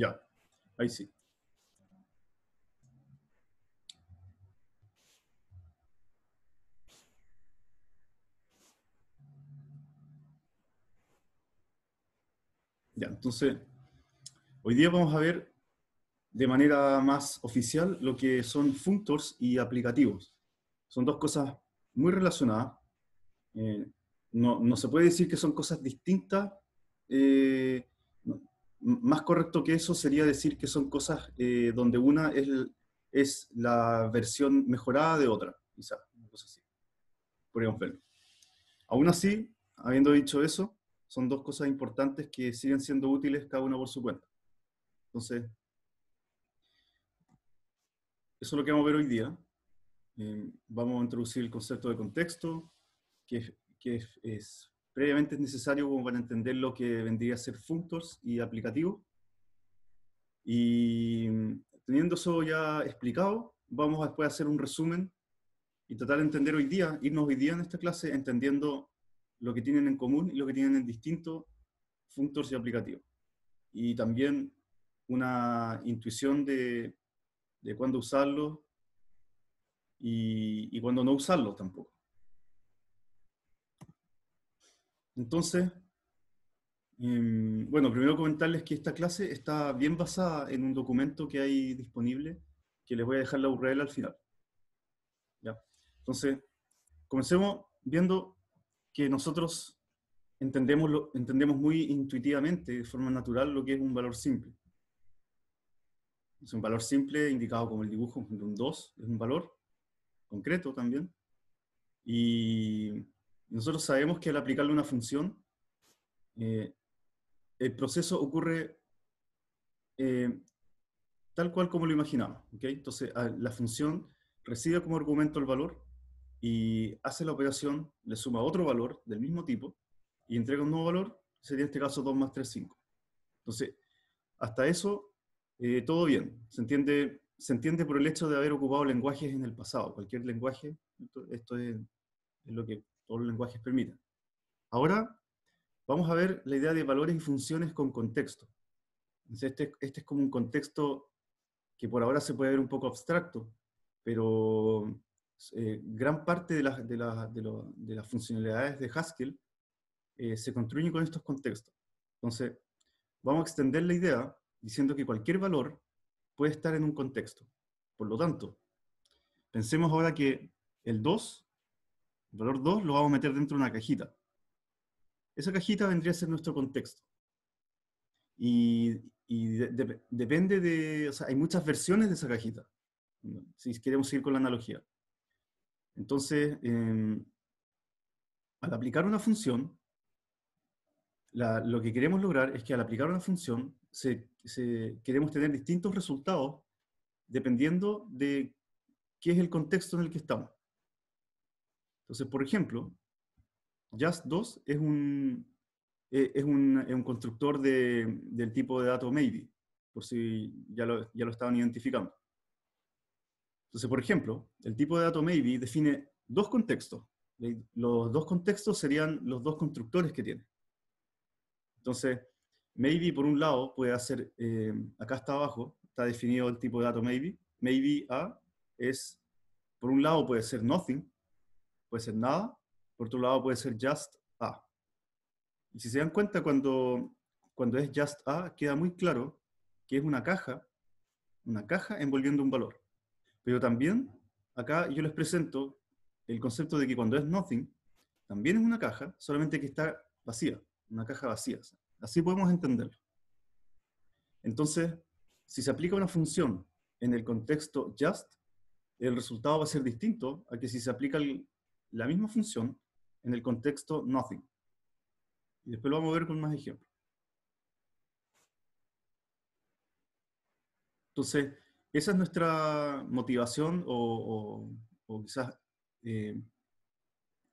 Ya, ahí sí. Ya, entonces, hoy día vamos a ver de manera más oficial lo que son functors y aplicativos. Son dos cosas muy relacionadas. Eh, no, se puede decir que son cosas distintas eh, más correcto que eso sería decir que son cosas eh, donde una es, la versión mejorada de otra, quizá, una cosa así. Podríamos verlo. Aún así, habiendo dicho eso, son dos cosas importantes que siguen siendo útiles cada una por su cuenta. Entonces, eso es lo que vamos a ver hoy día. Eh, vamos a introducir el concepto de contexto, que, es previamente es necesario como para entender lo que vendría a ser functors y aplicativos. Y teniendo eso ya explicado, vamos a después hacer un resumen y tratar de entender hoy día, irnos hoy día en esta clase entendiendo lo que tienen en común y lo que tienen en distinto functors y aplicativos. Y también una intuición de, de cuándo usarlo y, y cuándo no usarlo tampoco. Entonces, em, bueno, primero comentarles que esta clase está bien basada en un documento que hay disponible, que les voy a dejar la URL al final. ¿Ya? Entonces, comencemos viendo que nosotros entendemos, lo, entendemos muy intuitivamente, de forma natural, lo que es un valor simple. Es un valor simple indicado como el dibujo, un 2, es un valor concreto también. Y nosotros sabemos que al aplicarle una función, eh, el proceso ocurre eh, tal cual como lo imaginamos. Entonces, la función recibe como argumento el valor y hace la operación, le suma otro valor del mismo tipo y entrega un nuevo valor, sería en este caso 2 más 3, 5. Entonces, hasta eso, eh, todo bien. Se entiende, se entiende por el hecho de haber ocupado lenguajes en el pasado. Cualquier lenguaje, esto, es, lo que todos los lenguajes permiten. Ahora vamos a ver la idea de valores y funciones con contexto. Este, este, es como un contexto que por ahora se puede ver un poco abstracto, pero eh, gran parte de, de, las funcionalidades de Haskell eh, se construyen con estos contextos. Entonces, vamos a extender la idea diciendo que cualquier valor puede estar en un contexto. Por lo tanto, pensemos ahora que el 2 el valor 2 lo vamos a meter dentro de una cajita. Esa cajita vendría a ser nuestro contexto. Y, depende de, hay muchas versiones de esa cajita, si queremos seguir con la analogía. Entonces, em, al aplicar una función, lo que queremos lograr es que al aplicar una función, queremos tener distintos resultados dependiendo de qué es el contexto en el que estamos. Entonces, por ejemplo, Just2 es un, eh, es un, es un constructor de, del tipo de dato maybe, por si ya lo, ya lo estaban identificando. Entonces, por ejemplo, el tipo de dato maybe define dos contextos. Los dos contextos serían los dos constructores que tiene. Entonces, maybe por un lado puede hacer, eh, acá está abajo, está definido el tipo de dato maybe. Maybe A es, por un lado puede ser nothing, puede ser nada, por otro lado puede ser just a. Y si se dan cuenta, cuando, cuando es just a, queda muy claro que es una caja, una caja envolviendo un valor. Pero también, acá yo les presento el concepto de que cuando es nothing, también es una caja, solamente que está vacía, una caja vacía. Así podemos entenderlo. Entonces, si se aplica una función en el contexto just, el resultado va a ser distinto a que si se aplica el, la misma función en el contexto nothing. Y después lo vamos a ver con más ejemplos. Entonces, esa es nuestra motivación o, quizás eh,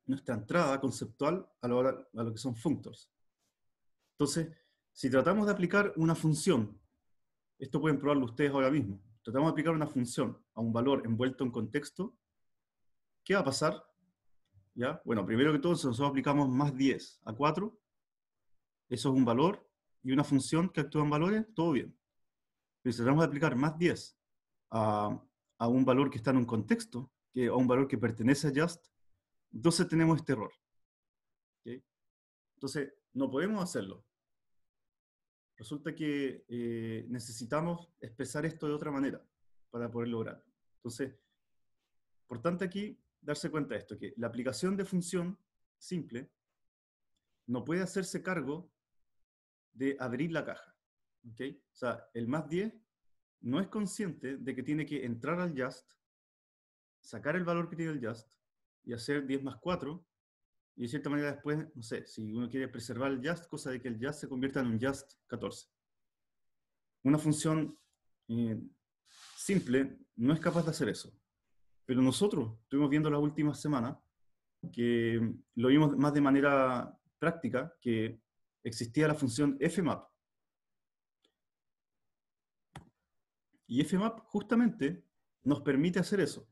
nuestra entrada conceptual a lo, a lo que son functors. Entonces, si tratamos de aplicar una función, esto pueden probarlo ustedes ahora mismo, tratamos de aplicar una función a un valor envuelto en contexto, ¿qué va a pasar? Bueno, primero que todo, nosotros aplicamos más 10 a 4, eso es un valor, y una función que actúa en valores, todo bien. Pero si tratamos de aplicar más 10 a, a un valor que está en un contexto, que, a un valor que pertenece a just, entonces tenemos este error. Entonces, no podemos hacerlo. Resulta que eh, necesitamos expresar esto de otra manera para poder lograrlo. Entonces, por tanto aquí darse cuenta de esto, que la aplicación de función simple no puede hacerse cargo de abrir la caja. ¿okay? O sea, el más 10 no es consciente de que tiene que entrar al just, sacar el valor que tiene el just y hacer 10 más 4. Y de cierta manera después, no sé, si uno quiere preservar el just, cosa de que el just se convierta en un just 14. Una función eh, simple no es capaz de hacer eso. Pero nosotros estuvimos viendo las últimas semanas que lo vimos más de manera práctica, que existía la función FMAP. Y FMAP justamente nos permite hacer eso.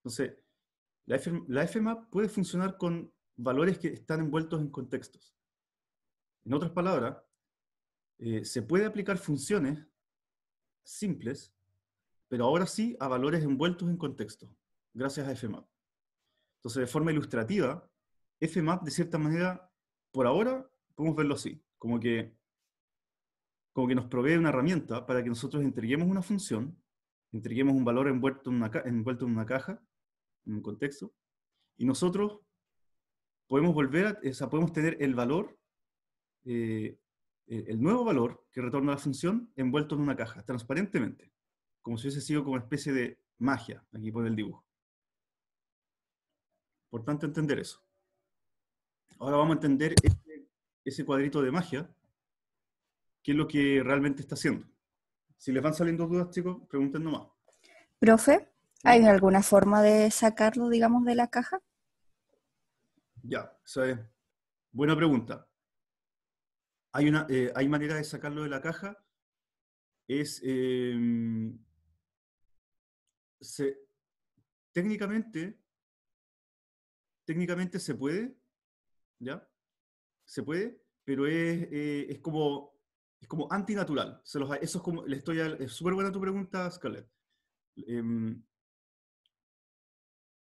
Entonces, la, la FMAP puede funcionar con valores que están envueltos en contextos. En otras palabras, eh, se puede aplicar funciones simples pero ahora sí a valores envueltos en contexto, gracias a FMAP. Entonces, de forma ilustrativa, FMAP, de cierta manera, por ahora, podemos verlo así, como que, como que nos provee una herramienta para que nosotros entreguemos una función, entreguemos un valor envuelto en una, envuelto en una caja, en un contexto, y nosotros podemos volver a, o podemos tener el valor, eh, el nuevo valor que retorna la función envuelto en una caja, transparentemente como si hubiese sido como una especie de magia, aquí por el dibujo. Importante entender eso. Ahora vamos a entender este, ese, cuadrito de magia, qué es lo que realmente está haciendo. Si les van saliendo dudas, chicos, pregunten nomás. Profe, ¿hay alguna forma de sacarlo, digamos, de la caja? Ya, esa es buena pregunta. Hay, una, eh, hay manera de sacarlo de la caja. Es em, se, técnicamente, técnicamente se puede, ¿ya? Se puede, pero es, eh, como, es como antinatural. eso es como, le estoy, súper buena tu pregunta, Scarlett. Em,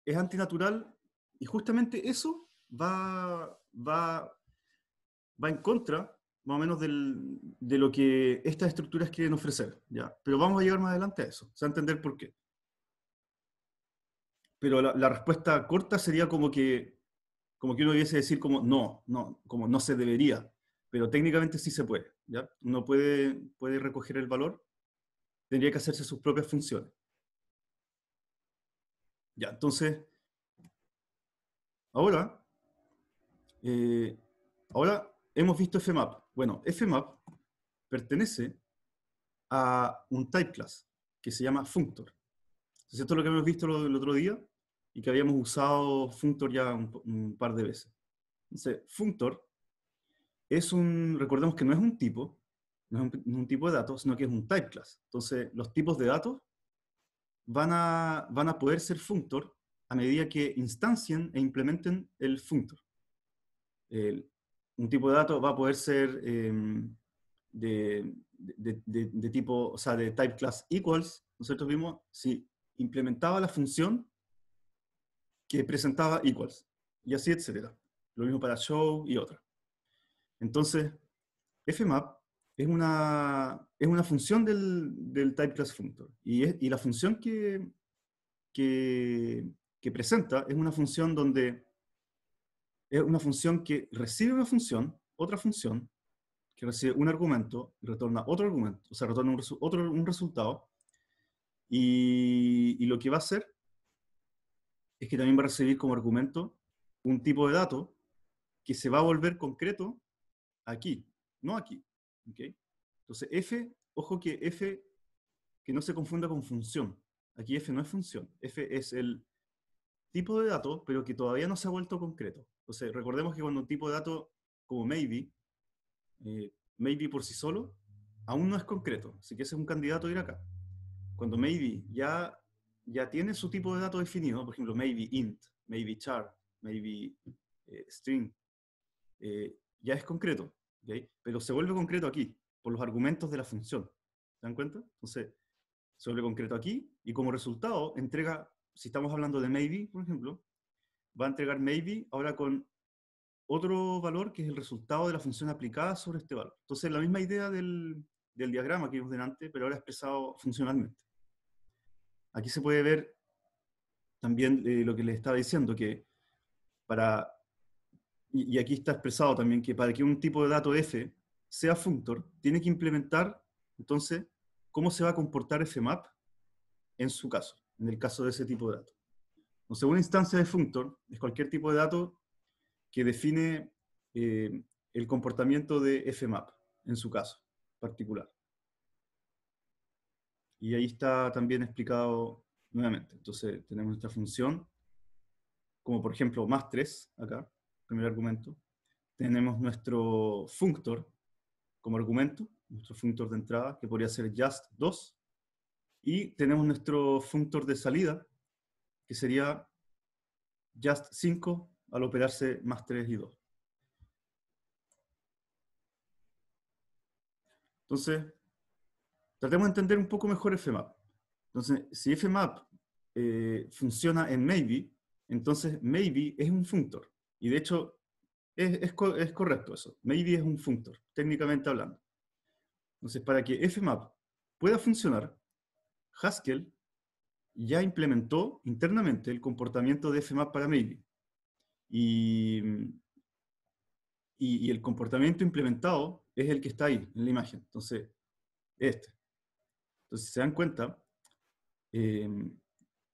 es antinatural y justamente eso va, va, va en contra más o menos de lo que estas estructuras quieren ofrecer, ¿ya? Pero vamos a llegar más adelante a eso, a entender por qué pero la, respuesta corta sería como que, como que uno hubiese decir como no, no, como no se debería, pero técnicamente sí se puede, ¿ya? Uno puede, puede recoger el valor, tendría que hacerse sus propias funciones. Ya, entonces, ahora, eh, ahora hemos visto FMAP. Bueno, FMAP pertenece a un type class que se llama functor. es esto lo que hemos visto el otro día, y que habíamos usado Functor ya un, par de veces. Entonces, Functor es un, recordemos que no es un tipo, no es un, tipo de datos, sino que es un type class. Entonces, los tipos de datos van a, van a poder ser functor a medida que instancien e implementen el functor. un tipo de datos va a poder ser em, de, de, de, tipo, o sea, de type class equals. Nosotros vimos, si implementaba la función, que presentaba Equals, y así, etcétera. Lo mismo para Show y otra. Entonces, fmap es una, es una función del, del type class functor, y, es, la función que, que, presenta es una función donde es una función que recibe una función, otra función, que recibe un argumento, retorna otro argumento, o sea, retorna un, otro, un resultado, y, y, lo que va a hacer es que también va a recibir como argumento un tipo de dato que se va a volver concreto aquí, no aquí. Entonces, F, ojo que F, que no se confunda con función. Aquí F no es función, F es el tipo de dato, pero que todavía no se ha vuelto concreto. Entonces, recordemos que cuando un tipo de dato como maybe, eh, maybe por sí solo, aún no es concreto, así que ese es un candidato ir acá. Cuando maybe ya ya tiene su tipo de dato definido, por ejemplo, maybe int, maybe char, maybe eh, string, eh, ya es concreto, pero se vuelve concreto aquí, por los argumentos de la función. ¿Se dan cuenta? Entonces, se vuelve concreto aquí y como resultado entrega, si estamos hablando de maybe, por ejemplo, va a entregar maybe ahora con otro valor que es el resultado de la función aplicada sobre este valor. Entonces, la misma idea del, del diagrama que vimos delante, pero ahora expresado funcionalmente aquí se puede ver también eh, lo que les estaba diciendo, que para, y, aquí está expresado también, que para que un tipo de dato F sea functor, tiene que implementar, entonces, cómo se va a comportar FMAP en su caso, en el caso de ese tipo de dato. Entonces, una instancia de functor es cualquier tipo de dato que define eh, el comportamiento de FMAP, en su caso particular y ahí está también explicado nuevamente. Entonces tenemos nuestra función, como por ejemplo más 3, acá, primer argumento. Tenemos nuestro functor como argumento, nuestro functor de entrada, que podría ser just 2. Y tenemos nuestro functor de salida, que sería just 5 al operarse más 3 y 2. Entonces, tratemos de entender un poco mejor FMAP. Entonces, si FMAP eh, funciona en maybe, entonces maybe es un functor. Y de hecho, es, correcto eso. Maybe es un functor, técnicamente hablando. Entonces, para que FMAP pueda funcionar, Haskell ya implementó internamente el comportamiento de FMAP para maybe. y, el comportamiento implementado es el que está ahí, en la imagen. Entonces, este. Entonces, si se dan cuenta, em,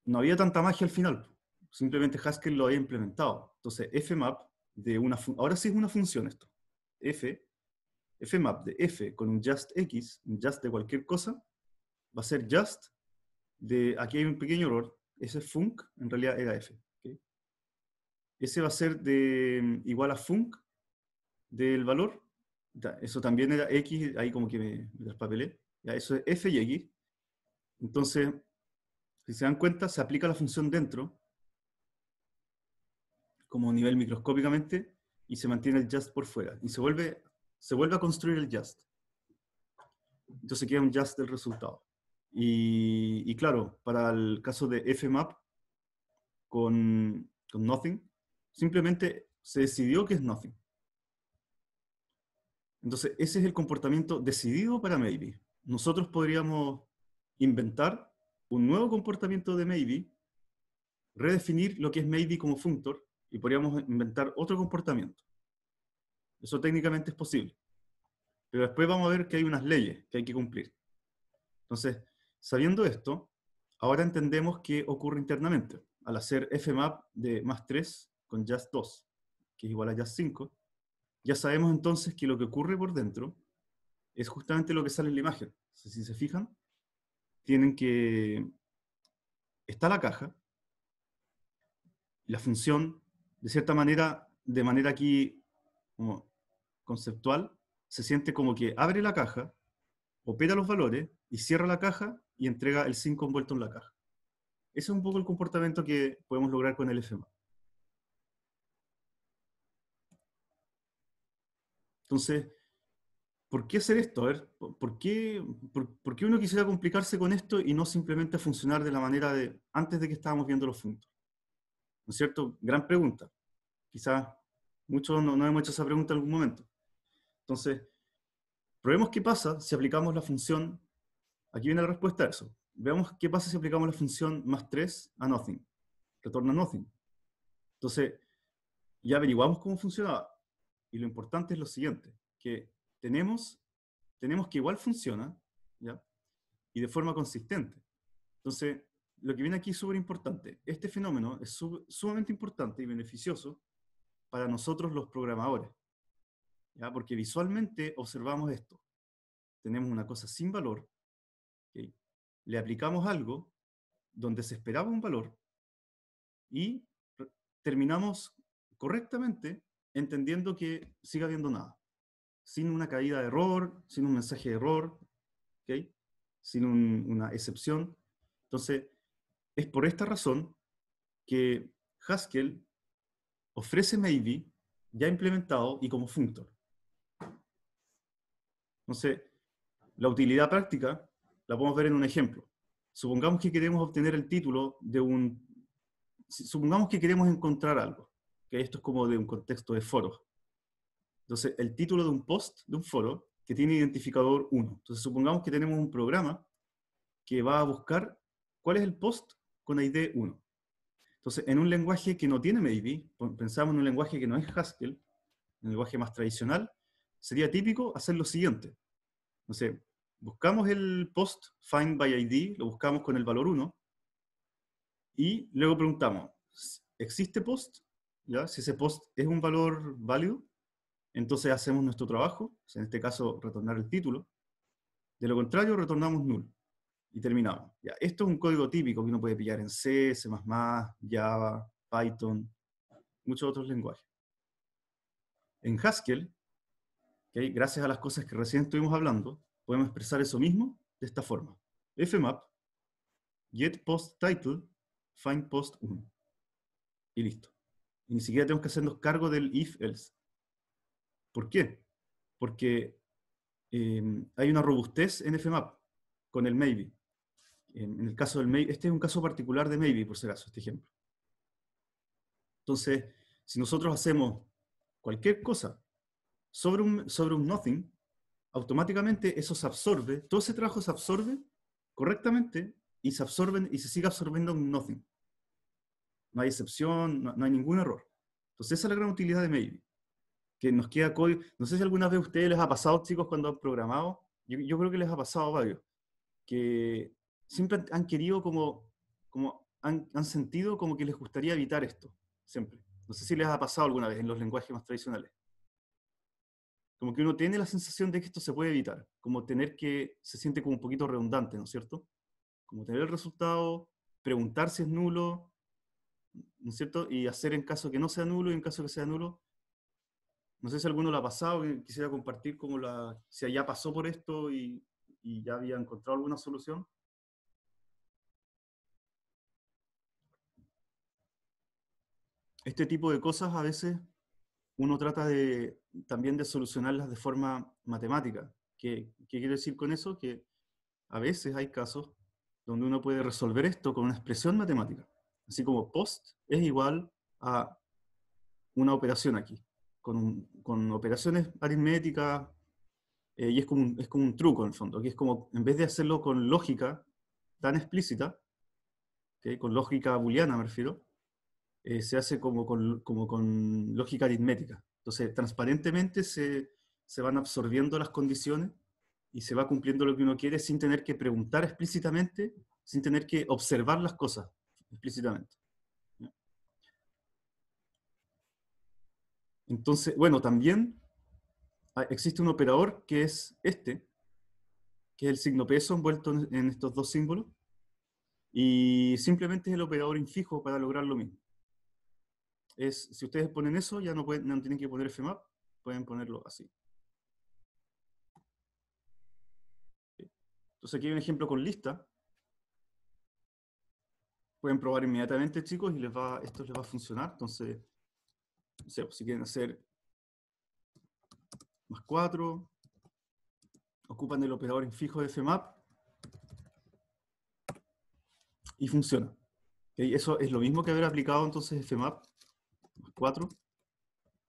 no había tanta magia al final. Simplemente Haskell lo había implementado. Entonces, fmap de una ahora sí es una función esto. f, fmap de f con un just x, un just de cualquier cosa, va a ser just de, aquí hay un pequeño error, ese func en realidad era f. Ese va a ser de igual a func del valor. Eso también era x, ahí como que me, me ¿ya? Eso es f y x. Entonces, si se dan cuenta, se aplica la función dentro, como nivel microscópicamente, y se mantiene el just por fuera. Y se vuelve, se vuelve a construir el just. Entonces queda un just del resultado. Y, claro, para el caso de fmap con, con nothing, simplemente se decidió que es nothing. Entonces, ese es el comportamiento decidido para maybe nosotros podríamos inventar un nuevo comportamiento de maybe, redefinir lo que es maybe como functor y podríamos inventar otro comportamiento. Eso técnicamente es posible. Pero después vamos a ver que hay unas leyes que hay que cumplir. Entonces, sabiendo esto, ahora entendemos qué ocurre internamente. Al hacer fmap de más 3 con just 2, que es igual a just 5, ya sabemos entonces que lo que ocurre por dentro es justamente lo que sale en la imagen. Si se fijan, tienen que... Está la caja, la función, de cierta manera, de manera aquí como conceptual, se siente como que abre la caja, opera los valores y cierra la caja y entrega el 5 envuelto en la caja. Ese es un poco el comportamiento que podemos lograr con el FMA. Entonces, ¿por qué hacer esto? A ver, ¿por qué, por, qué uno quisiera complicarse con esto y no simplemente funcionar de la manera de antes de que estábamos viendo los puntos? ¿No es cierto? Gran pregunta. Quizás muchos no, no hemos hecho esa pregunta en algún momento. Entonces, probemos qué pasa si aplicamos la función. Aquí viene la respuesta a eso. Veamos qué pasa si aplicamos la función más 3 a nothing. Retorna nothing. Entonces, ya averiguamos cómo funcionaba. Y lo importante es lo siguiente, que tenemos, tenemos que igual funciona, ¿ya? Y de forma consistente. Entonces, lo que viene aquí es súper importante. Este fenómeno es sumamente importante y beneficioso para nosotros los programadores, ¿ya? Porque visualmente observamos esto. Tenemos una cosa sin valor, le aplicamos algo donde se esperaba un valor y terminamos correctamente entendiendo que sigue habiendo nada sin una caída de error, sin un mensaje de error, sin una excepción. Entonces, es por esta razón que Haskell ofrece maybe ya implementado y como functor. Entonces, la utilidad práctica la podemos ver en un ejemplo. Supongamos que queremos obtener el título de un... Supongamos que queremos encontrar algo, que esto es como de un contexto de foros. Entonces, el título de un post, de un foro, que tiene identificador 1. Entonces, supongamos que tenemos un programa que va a buscar cuál es el post con ID 1. Entonces, en un lenguaje que no tiene maybe, pensamos en un lenguaje que no es Haskell, un lenguaje más tradicional, sería típico hacer lo siguiente. No buscamos el post find by ID, lo buscamos con el valor 1, y luego preguntamos, ¿existe post? ¿Ya? Si ese post es un valor válido, entonces hacemos nuestro trabajo, en este caso retornar el título. De lo contrario, retornamos null y terminamos. Ya, esto es un código típico que uno puede pillar en C, C++, Java, Python, muchos otros lenguajes. En Haskell, gracias a las cosas que recién estuvimos hablando, podemos expresar eso mismo de esta forma. fmap, getPostTitle, findpost 1. Y listo. Y ni siquiera tenemos que hacernos cargo del if-else. ¿Por qué? Porque em, hay una robustez en FMAP con el maybe. En, el caso del maybe, este es un caso particular de maybe, por si acaso, este ejemplo. Entonces, si nosotros hacemos cualquier cosa sobre un, sobre un nothing, automáticamente eso se absorbe, todo ese trabajo se absorbe correctamente y se absorben y se sigue absorbiendo un nothing. No hay excepción, no, no hay ningún error. Entonces, esa es la gran utilidad de maybe que nos queda código. No sé si alguna vez a ustedes les ha pasado, chicos, cuando han programado, yo, creo que les ha pasado a varios, que siempre han, querido como, como han, han, sentido como que les gustaría evitar esto, siempre. No sé si les ha pasado alguna vez en los lenguajes más tradicionales. Como que uno tiene la sensación de que esto se puede evitar, como tener que, se siente como un poquito redundante, ¿no es cierto? Como tener el resultado, preguntar si es nulo, ¿no es cierto? Y hacer en caso que no sea nulo y en caso que sea nulo, no sé si alguno lo ha pasado, quisiera compartir cómo la, si ya pasó por esto y, ya había encontrado alguna solución. Este tipo de cosas a veces uno trata de, también de solucionarlas de forma matemática. ¿Qué, ¿Qué quiero decir con eso? Que a veces hay casos donde uno puede resolver esto con una expresión matemática. Así como post es igual a una operación aquí con, operaciones aritméticas, eh, y es como, un, truco en el fondo, que es como, en vez de hacerlo con lógica tan explícita, que con lógica booleana me refiero, eh, se hace como con, como con, lógica aritmética. Entonces, transparentemente se van absorbiendo las condiciones y se va cumpliendo lo que uno quiere sin tener que preguntar explícitamente, sin tener que observar las cosas explícitamente. Entonces, bueno, también ah, existe un operador que es este, que es el signo peso envuelto en estos dos símbolos, y simplemente es el operador infijo para lograr lo mismo. Es, si ustedes ponen eso, ya no, pueden, no tienen que poner FMAP, pueden ponerlo así. Entonces aquí hay un ejemplo con lista. Pueden probar inmediatamente, chicos, y les va, esto les va a funcionar. Entonces, o sea, si quieren hacer más 4, ocupan el operador en fijo de FMAP y funciona. Eso es lo mismo que haber aplicado entonces FMAP más 4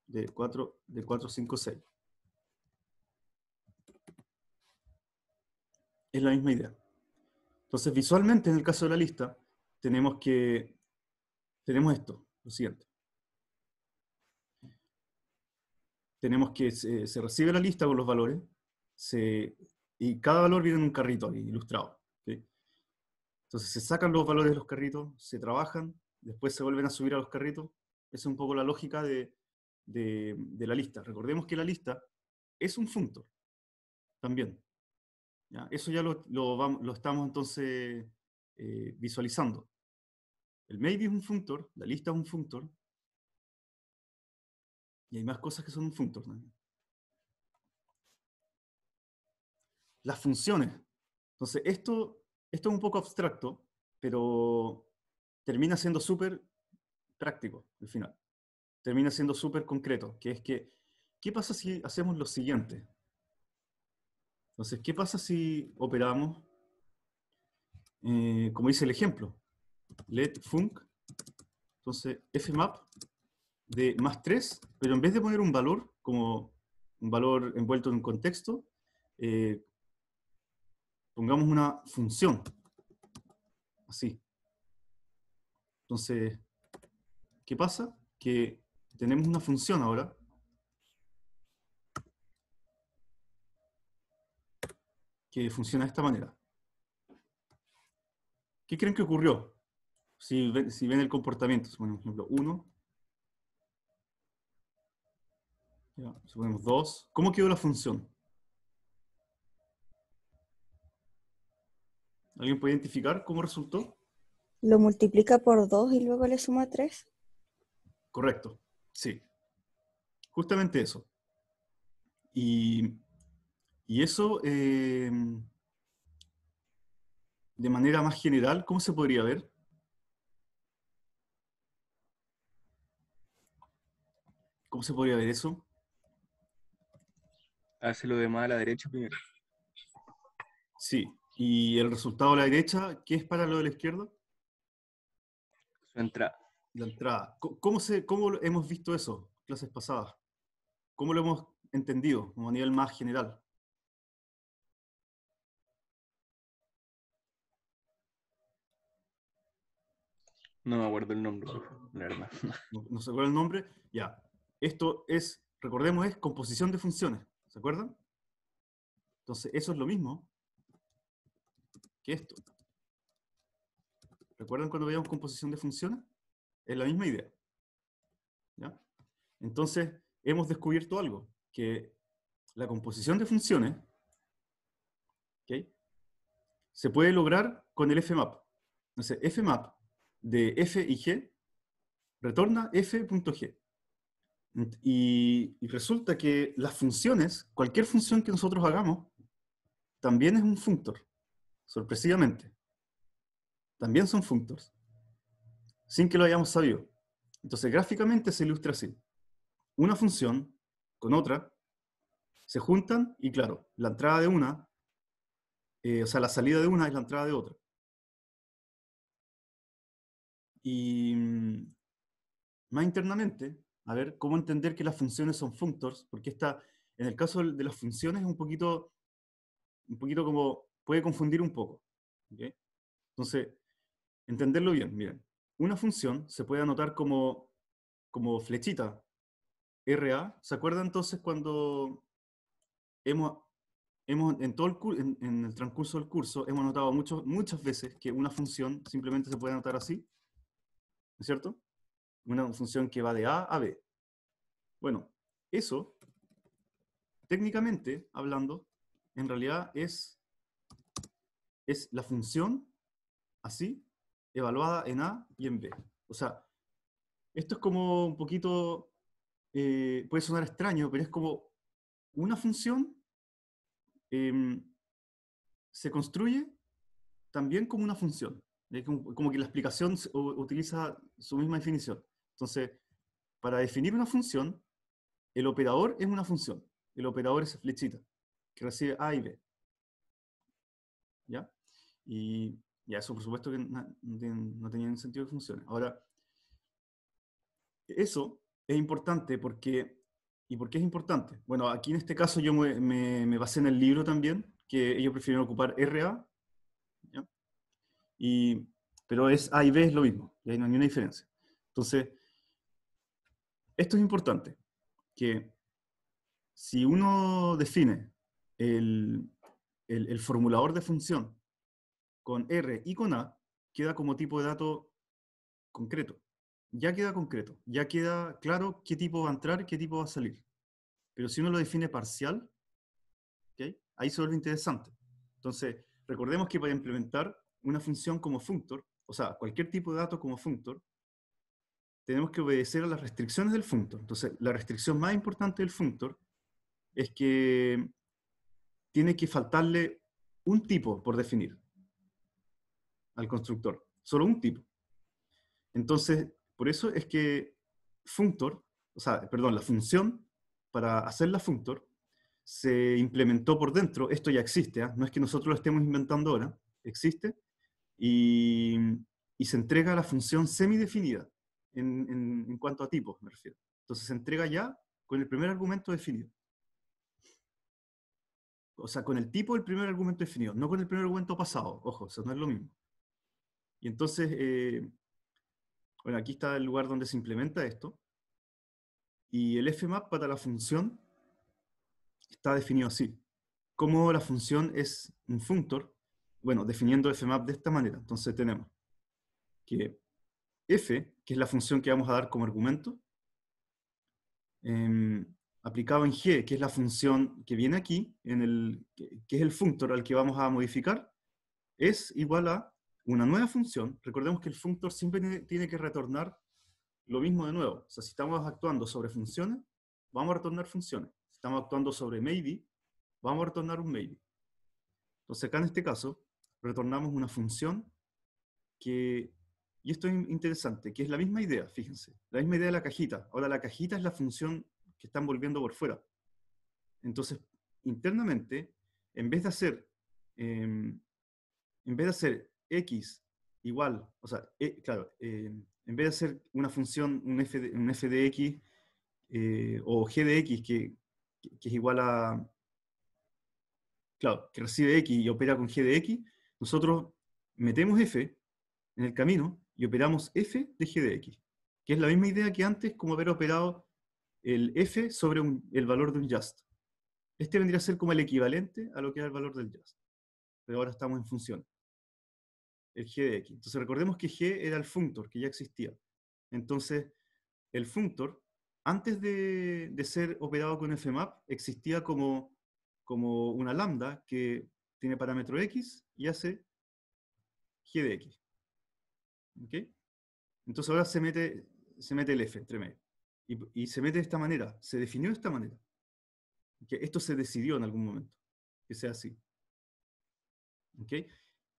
de 4, de 4, 5, 6. Es la misma idea. Entonces, visualmente, en el caso de la lista, tenemos que tenemos esto, lo siguiente. tenemos que se, recibe la lista con los valores y cada valor viene en un carrito ilustrado. Entonces se sacan los valores de los carritos, se trabajan, después se vuelven a subir a los carritos. Esa es un poco la lógica de, de, la lista. Recordemos que la lista es un functor también. Eso ya lo, lo, estamos entonces eh, visualizando. El maybe es un functor, la lista es un functor, y hay más cosas que son un functor Las funciones. Entonces, esto, esto es un poco abstracto, pero termina siendo súper práctico al final. Termina siendo súper concreto, que es que, ¿qué pasa si hacemos lo siguiente? Entonces, ¿qué pasa si operamos, eh, como dice el ejemplo, let func, entonces fmap de más 3, pero en vez de poner un valor, como un valor envuelto en un contexto, eh, pongamos una función, así. Entonces, ¿qué pasa? Que tenemos una función ahora, que funciona de esta manera. ¿Qué creen que ocurrió? Si ven, si ven el comportamiento, por ejemplo, 1, Suponemos 2, ¿cómo quedó la función? ¿Alguien puede identificar cómo resultó? Lo multiplica por 2 y luego le suma 3. Correcto, sí. Justamente eso. Y, eso, eh, de manera más general, ¿cómo se podría ver? ¿Cómo se podría ver eso? hace lo demás a la derecha primero. Sí, y el resultado a la derecha, ¿qué es para lo de la izquierda? Su entrada. La entrada. ¿Cómo, se, cómo hemos visto eso clases pasadas? ¿Cómo lo hemos entendido a nivel más general? No me acuerdo el nombre, no se acuerda el nombre. Ya. Esto es, recordemos, es composición de funciones. ¿Se acuerdan? Entonces, eso es lo mismo que esto. ¿Recuerdan cuando veíamos composición de funciones? Es la misma idea. ¿Ya? Entonces, hemos descubierto algo, que la composición de funciones se puede lograr con el fmap. Entonces, fmap de f y g retorna f.g. Y, resulta que las funciones, cualquier función que nosotros hagamos, también es un functor, sorpresivamente. También son functors, sin que lo hayamos sabido. Entonces, gráficamente se ilustra así. Una función con otra se juntan y claro, la entrada de una, eh, o sea, la salida de una es la entrada de otra. Y mm, más internamente, a ver, cómo entender que las funciones son functors, porque esta, en el caso de las funciones es un poquito, un poquito como, puede confundir un poco. Entonces, entenderlo bien, miren, una función se puede anotar como, como flechita, RA, ¿se acuerda entonces cuando hemos, hemos en todo el, en, el transcurso del curso, hemos notado muchas veces que una función simplemente se puede anotar así, es cierto? una función que va de A a B. Bueno, eso, técnicamente hablando, en realidad es, es la función así, evaluada en A y en B. O sea, esto es como un poquito, eh, puede sonar extraño, pero es como una función em, se construye también como una función. Como que la explicación utiliza su misma definición. Entonces, para definir una función, el operador es una función. El operador es flechita, que recibe A y B. ¿Ya? Y, eso, por supuesto, que no, tenía ningún sentido que funcione. Ahora, eso es importante porque... ¿Y por qué es importante? Bueno, aquí en este caso yo me, basé en el libro también, que ellos prefieren ocupar RA, pero es A y B es lo mismo, no hay ninguna diferencia. Entonces, esto es importante, que si uno define el, el, formulador de función con R y con A, queda como tipo de dato concreto. Ya queda concreto, ya queda claro qué tipo va a entrar, qué tipo va a salir. Pero si uno lo define parcial, ahí se vuelve interesante. Entonces, recordemos que para implementar una función como functor, o sea, cualquier tipo de dato como functor, tenemos que obedecer a las restricciones del functor. Entonces, la restricción más importante del functor es que tiene que faltarle un tipo por definir al constructor, solo un tipo. Entonces, por eso es que functor, o sea, perdón, la función para hacer la functor se implementó por dentro, esto ya existe, ¿ah? no es que nosotros lo estemos inventando ahora, existe, y, y se entrega la función semidefinida en, cuanto a tipos, me refiero. Entonces se entrega ya con el primer argumento definido. O sea, con el tipo del primer argumento definido, no con el primer argumento pasado. Ojo, eso no es lo mismo. Y entonces, eh, bueno, aquí está el lugar donde se implementa esto. Y el fmap para la función está definido así. Como la función es un functor, bueno, definiendo fmap de esta manera. Entonces tenemos que F, que es la función que vamos a dar como argumento, em, aplicado en G, que es la función que viene aquí, en el, que es el functor al que vamos a modificar, es igual a una nueva función. Recordemos que el functor siempre tiene que retornar lo mismo de nuevo. O sea, si estamos actuando sobre funciones, vamos a retornar funciones. Si estamos actuando sobre maybe, vamos a retornar un maybe. Entonces acá en este caso, retornamos una función que y esto es interesante, que es la misma idea, fíjense, la misma idea de la cajita. Ahora la cajita es la función que están volviendo por fuera. Entonces, internamente, en vez de hacer, em, en vez de hacer x igual, o sea, e, claro, em, en vez de hacer una función, un f de, x eh, o g de x que, que es igual a, claro, que recibe x y opera con g de x, nosotros metemos f en el camino y operamos f de g de x, que es la misma idea que antes como haber operado el f sobre el valor de un just. Este vendría a ser como el equivalente a lo que era el valor del just, pero ahora estamos en función, el g de x. Entonces recordemos que g era el functor, que ya existía. Entonces, el functor, antes de, ser operado con fmap, existía como, como una lambda que tiene parámetro x y hace g de x. ¿Okay? Entonces ahora se mete, se mete el F entre medio. Y, y se mete de esta manera, se definió de esta manera. que Esto se decidió en algún momento, que sea así. ¿Okay?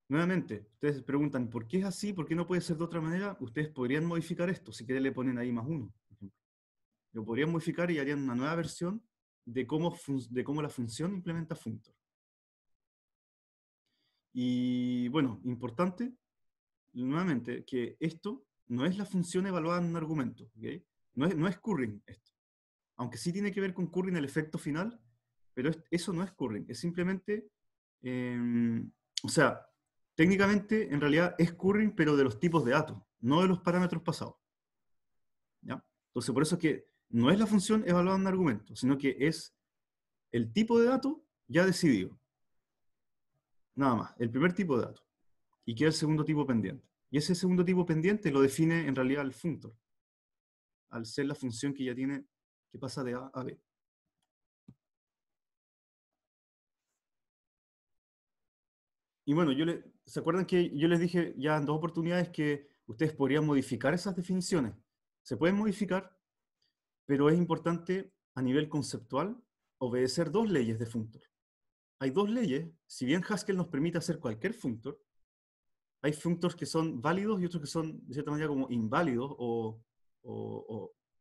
Nuevamente, ustedes preguntan, ¿por qué es así? ¿Por qué no puede ser de otra manera? Ustedes podrían modificar esto, si quieren le ponen ahí más uno. Por ejemplo. Lo podrían modificar y harían una nueva versión de cómo, de cómo la función implementa functor. Y bueno, importante, nuevamente, que esto no es la función evaluada en un argumento, no, es, no es curring esto. Aunque sí tiene que ver con curring el efecto final, pero eso no es curring, es simplemente, em, o sea, técnicamente en realidad es curring, pero de los tipos de datos, no de los parámetros pasados. ¿ya? Entonces, por eso que no es la función evaluada en un argumento, sino que es el tipo de dato ya decidido. Nada más, el primer tipo de dato y queda el segundo tipo pendiente. Y ese segundo tipo pendiente lo define en realidad el functor, al ser la función que ya tiene, que pasa de A a B. Y bueno, ¿se acuerdan que yo les dije ya en dos oportunidades que ustedes podrían modificar esas definiciones? Se pueden modificar, pero es importante a nivel conceptual obedecer dos leyes de functor. Hay dos leyes, si bien Haskell nos permite hacer cualquier functor, hay functors que son válidos y otros que son, de cierta manera, como inválidos o,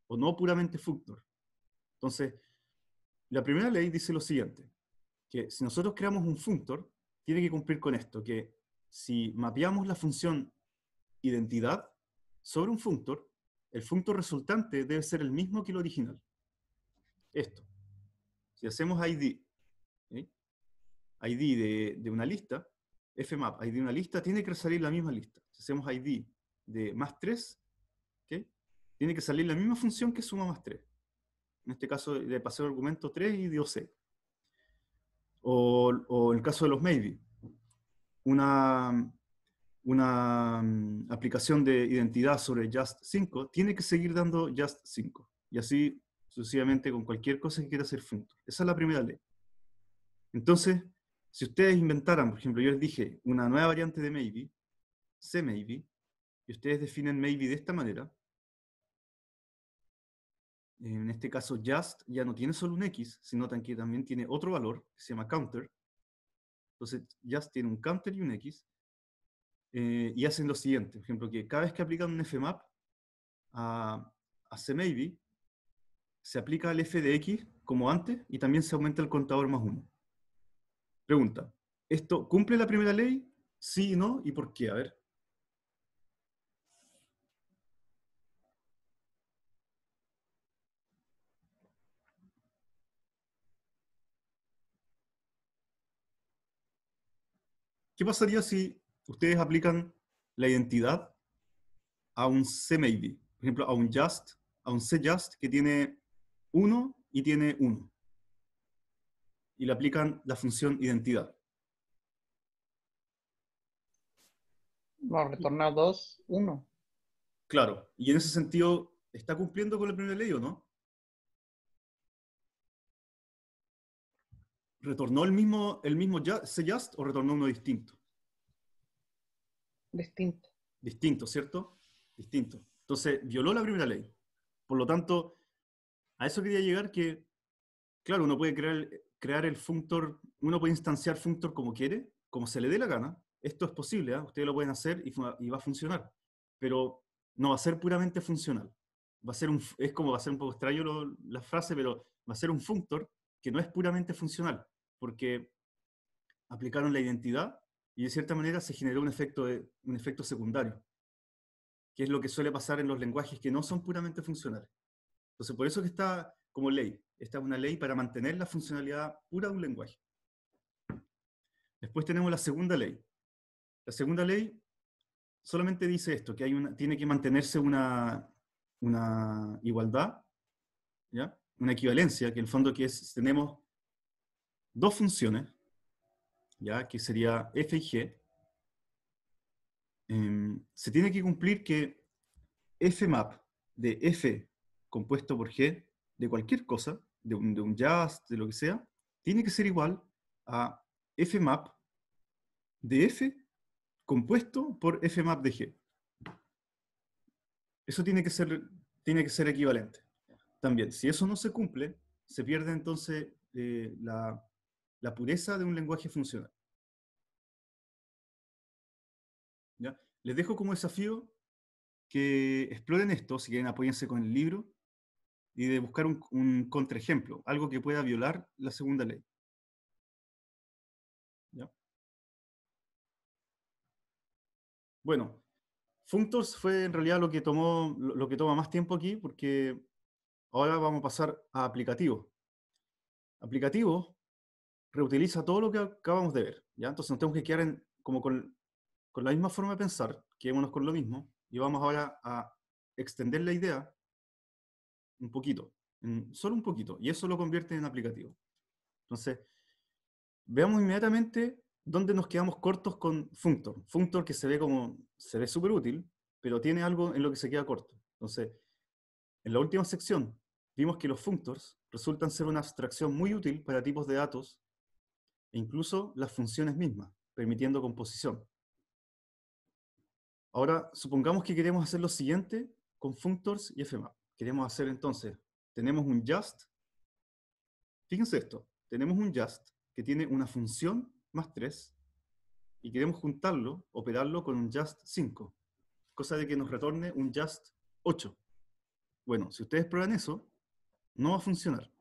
no puramente functor. Entonces, la primera ley dice lo siguiente, que si nosotros creamos un functor, tiene que cumplir con esto, que si mapeamos la función identidad sobre un functor, el functor resultante debe ser el mismo que el original. Esto. Si hacemos ID, ID de, una lista, fmap, ID una lista, tiene que salir la misma lista. Si hacemos ID de más 3, ¿okay? tiene que salir la misma función que suma más 3. En este caso le pasé el argumento 3 y dio C. O, en el caso de los maybe, una, una mm, aplicación de identidad sobre just 5 tiene que seguir dando just 5. Y así sucesivamente con cualquier cosa que quiera hacer fun. Esa es la primera ley. Entonces, si ustedes inventaran, por ejemplo, yo les dije una nueva variante de maybe, C maybe, y ustedes definen maybe de esta manera, en este caso just ya no tiene solo un x, sino que también tiene otro valor que se llama counter. Entonces just tiene un counter y un x. Eh, y hacen lo siguiente, por ejemplo, que cada vez que aplican un fmap a, a maybe, se aplica el f de x como antes y también se aumenta el contador más uno. Pregunta, ¿esto cumple la primera ley? Sí, no, y por qué? A ver. ¿Qué pasaría si ustedes aplican la identidad a un C maybe? Por ejemplo, a un just, a un just que tiene uno y tiene uno y le aplican la función identidad. No, retornar 2, 1. Claro, y en ese sentido, ¿está cumpliendo con la primera ley o no? ¿Retornó el mismo, el mismo just, just o retornó uno distinto? Distinto. Distinto, ¿cierto? Distinto. Entonces, violó la primera ley. Por lo tanto, a eso quería llegar que, claro, uno puede crear crear el functor, uno puede instanciar functor como quiere, como se le dé la gana. Esto es posible, ¿ah? ustedes lo pueden hacer y, va a funcionar, pero no va a ser puramente funcional. Va a ser un, es como va a ser un poco extraño la frase, pero va a ser un functor que no es puramente funcional, porque aplicaron la identidad y de cierta manera se generó un efecto, un efecto secundario, que es lo que suele pasar en los lenguajes que no son puramente funcionales. Entonces, por eso que está como ley. Esta es una ley para mantener la funcionalidad pura de un lenguaje. Después tenemos la segunda ley. La segunda ley solamente dice esto, que hay una, tiene que mantenerse una, igualdad, una equivalencia, que en el fondo que es, tenemos dos funciones, ¿ya? que sería f y g. Em, se tiene que cumplir que f map de f compuesto por g de cualquier cosa, de un, jazz, de lo que sea, tiene que ser igual a fmap de f compuesto por fmap de g. Eso tiene que ser, tiene que ser equivalente. También, si eso no se cumple, se pierde entonces eh, la, pureza de un lenguaje funcional. ¿Ya? Les dejo como desafío que exploren esto, si quieren apóyense con el libro, y de buscar un, un contraejemplo, algo que pueda violar la segunda ley. Bueno, Functors fue en realidad lo que, tomó, lo que toma más tiempo aquí, porque ahora vamos a pasar a aplicativo. Aplicativo reutiliza todo lo que acabamos de ver, ¿ya? Entonces nos tenemos que quedar como con, con la misma forma de pensar, quedémonos con lo mismo, y vamos ahora a extender la idea un poquito, solo un poquito, y eso lo convierte en aplicativo. Entonces, veamos inmediatamente dónde nos quedamos cortos con Functor. Functor que se ve como, se ve súper útil, pero tiene algo en lo que se queda corto. Entonces, en la última sección vimos que los functors resultan ser una abstracción muy útil para tipos de datos e incluso las funciones mismas, permitiendo composición. Ahora, supongamos que queremos hacer lo siguiente con functors y fmap queremos hacer entonces? Tenemos un just. Fíjense esto. Tenemos un just que tiene una función más 3 y queremos juntarlo, operarlo con un just 5. Cosa de que nos retorne un just 8. Bueno, si ustedes prueban eso, no va a funcionar.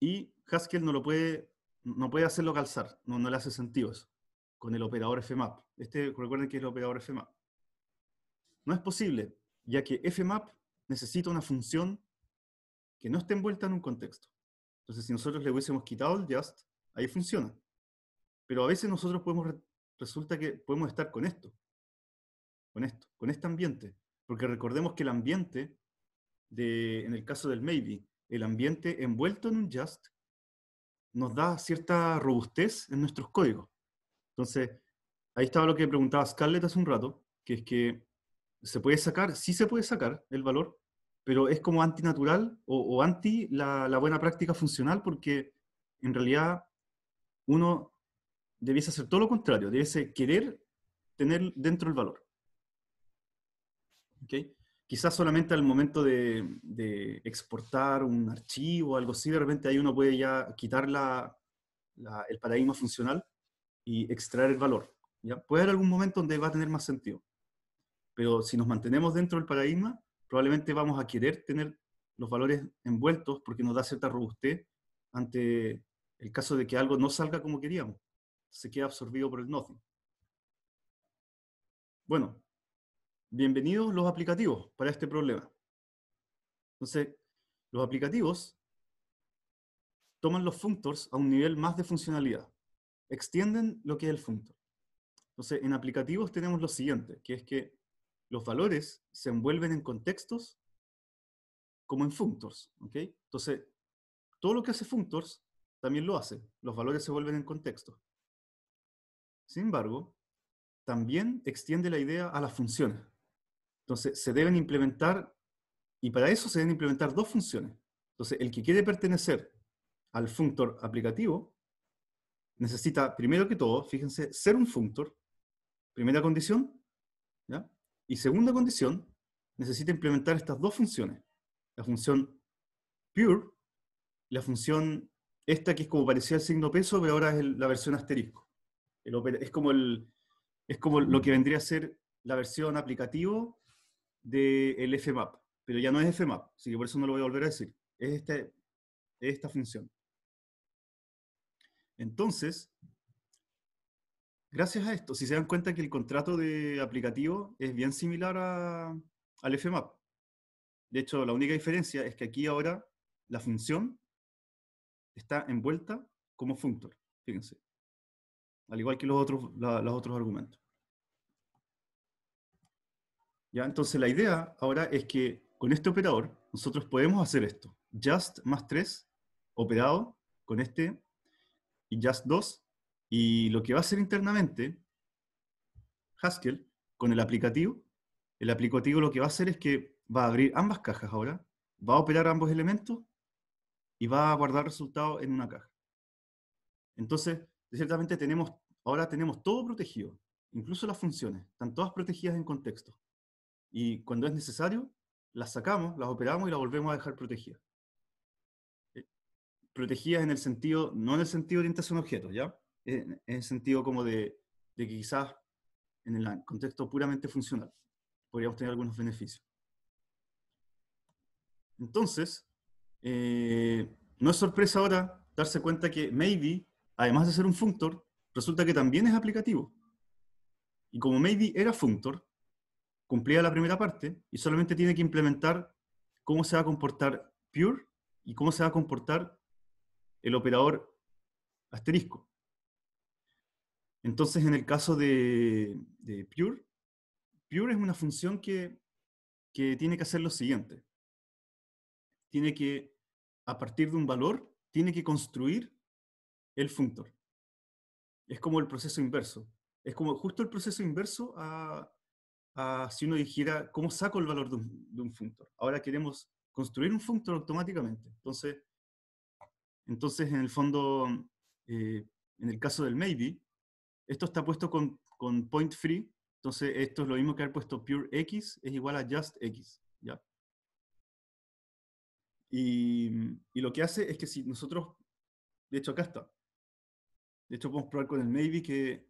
Y Haskell no lo puede, no puede hacerlo calzar, no, no le hace sentido eso, con el operador fmap. Este, recuerden que es el operador fmap. No es posible, ya que fmap necesita una función que no esté envuelta en un contexto. Entonces, si nosotros le hubiésemos quitado el just, ahí funciona. Pero a veces nosotros podemos, resulta que podemos estar con esto, con esto, con este ambiente. Porque recordemos que el ambiente, de, en el caso del maybe, el ambiente envuelto en un just nos da cierta robustez en nuestros códigos. Entonces, ahí estaba lo que preguntaba Scarlett hace un rato, que es que ¿Se puede sacar? Sí se puede sacar el valor, pero es como antinatural o, anti la, buena práctica funcional porque en realidad uno debiese hacer todo lo contrario, debiese querer tener dentro el valor. ¿Okay? Quizás solamente al momento de, exportar un archivo o algo así, de repente ahí uno puede ya quitar el paradigma funcional y extraer el valor. ¿ya? Puede haber algún momento donde va a tener más sentido pero si nos mantenemos dentro del paradigma, probablemente vamos a querer tener los valores envueltos porque nos da cierta robustez ante el caso de que algo no salga como queríamos. Se queda absorbido por el nothing. Bueno, bienvenidos los aplicativos para este problema. Entonces, los aplicativos toman los functors a un nivel más de funcionalidad. Extienden lo que es el functor. Entonces, en aplicativos tenemos lo siguiente, que es que los valores se envuelven en contextos como en functors. ¿okay? Entonces, todo lo que hace functors también lo hace. Los valores se vuelven en contexto. Sin embargo, también extiende la idea a las funciones. Entonces, se deben implementar, y para eso se deben implementar dos funciones. Entonces, el que quiere pertenecer al functor aplicativo necesita, primero que todo, fíjense, ser un functor, primera condición, ¿ya? Y segunda condición, necesita implementar estas dos funciones. La función pure, la función esta que es como parecía el signo peso, pero ahora es la versión asterisco. es, como lo que vendría a ser la versión aplicativo del FMAP, pero ya no es FMAP, así que por eso no lo voy a volver a decir. Es este, esta función. Entonces, Gracias a esto, si se dan cuenta que el contrato de aplicativo es bien similar a, al FMAP. De hecho, la única diferencia es que aquí ahora la función está envuelta como functor, fíjense. Al igual que los otros, los otros argumentos. ¿Ya? Entonces la idea ahora es que con este operador nosotros podemos hacer esto. Just más 3 operado con este y just 2 y lo que va a hacer internamente Haskell con el aplicativo, el aplicativo lo que va a hacer es que va a abrir ambas cajas ahora, va a operar ambos elementos y va a guardar resultados en una caja. Entonces, ciertamente tenemos, ahora tenemos todo protegido, incluso las funciones, están todas protegidas en contexto. Y cuando es necesario, las sacamos, las operamos y las volvemos a dejar protegidas. Eh, protegidas en el sentido, no en el sentido de orientación a objetos, ¿ya? en, el sentido como de, que quizás en el contexto puramente funcional podríamos tener algunos beneficios. Entonces, eh, no es sorpresa ahora darse cuenta que maybe, además de ser un functor, resulta que también es aplicativo. Y como maybe era functor, cumplía la primera parte y solamente tiene que implementar cómo se va a comportar pure y cómo se va a comportar el operador asterisco. Entonces, en el caso de, Pure, Pure es una función que, tiene que hacer lo siguiente. Tiene que, a partir de un valor, tiene que construir el functor. Es como el proceso inverso. Es como justo el proceso inverso a, si uno dijera, ¿cómo saco el valor de un, functor? Ahora queremos construir un functor automáticamente. Entonces, entonces en el fondo, eh, en el caso del maybe, esto está puesto con, point free, entonces esto es lo mismo que haber puesto pure x es igual a just x. ¿ya? Y, lo que hace es que si nosotros, de hecho acá está, de hecho podemos probar con el maybe que